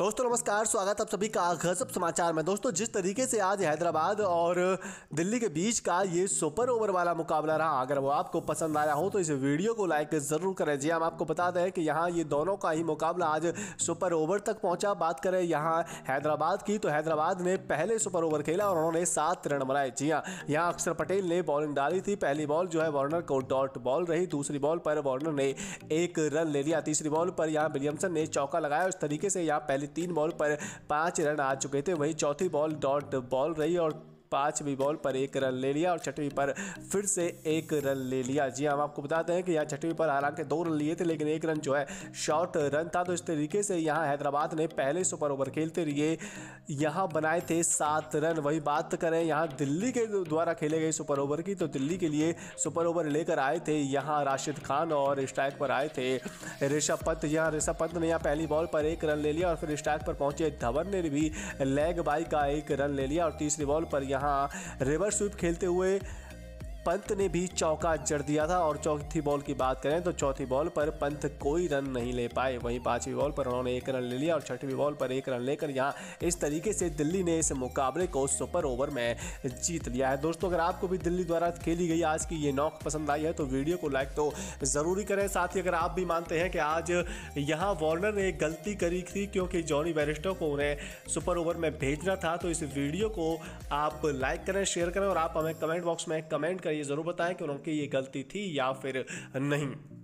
दोस्तों नमस्कार स्वागत आप सभी का गजब समाचार में दोस्तों जिस तरीके से आज हैदराबाद और दिल्ली के बीच का ये सुपर ओवर वाला मुकाबला रहा अगर वो आपको पसंद आया हो तो इस वीडियो को लाइक ज़रूर करें जी हाँ, हम आपको बता दें कि यहाँ ये दोनों का ही मुकाबला आज सुपर ओवर तक पहुँचा बात करें यहाँ हैदराबाद की तो हैदराबाद ने पहले सुपर ओवर खेला और उन्होंने सात रन बनाए जी हाँ यहाँ अक्षर पटेल ने बॉलिंग डाली थी पहली बॉल जो है वार्नर को डॉट बॉल रही दूसरी बॉल पर वार्नर ने एक रन ले लिया तीसरी बॉल पर यहाँ विलियमसन ने चौका लगाया उस तरीके से यहाँ पहली तीन बॉल पर पांच रन आ चुके थे वहीं चौथी बॉल डॉट बॉल रही और पांचवी बॉल पर एक रन ले लिया और छठवीं पर फिर से एक रन ले लिया जी हाँ, हम आपको बताते हैं कि यहाँ छठवीं पर हालांकि दो रन लिए थे लेकिन एक रन जो है शॉर्ट रन था तो इस तरीके से यहाँ हैदराबाद ने पहले सुपर ओवर खेलते रहिए यहाँ बनाए थे सात रन वही बात करें यहाँ दिल्ली के द्वारा खेले गए सुपर ओवर की तो दिल्ली के लिए सुपर ओवर लेकर आए थे यहाँ राशिद खान और स्ट्राइक पर आए थे ऋषभ पंत यहाँ ऋषभ पंत ने यहाँ पहली बॉल पर एक रन ले लिया और फिर स्ट्राइक पर पहुंचे धवन ने भी लेग बाई का एक रन ले लिया और तीसरी बॉल पर यहाँ यहाँ रिवर स्वीप खेलते हुए पंत ने भी चौका जड़ दिया था और चौथी बॉल की बात करें तो चौथी बॉल पर पंत कोई रन नहीं ले पाए वहीं पांचवी बॉल पर उन्होंने एक रन ले लिया और छठवीं बॉल पर एक रन लेकर यहाँ इस तरीके से दिल्ली ने इस मुकाबले को सुपर ओवर में जीत लिया है दोस्तों अगर आपको भी दिल्ली द्वारा खेली गई आज की ये नौक पसंद आई है तो वीडियो को लाइक तो ज़रूरी करें साथ ही अगर आप भी मानते हैं कि आज यहाँ वार्नर ने गलती करी थी क्योंकि जॉनी बैरिस्टो को उन्हें सुपर ओवर में भेजना था तो इस वीडियो को आप लाइक करें शेयर करें और आप हमें कमेंट बॉक्स में कमेंट करिए ये ज़रूर बताएं कि उनकी ये गलती थी या फिर नहीं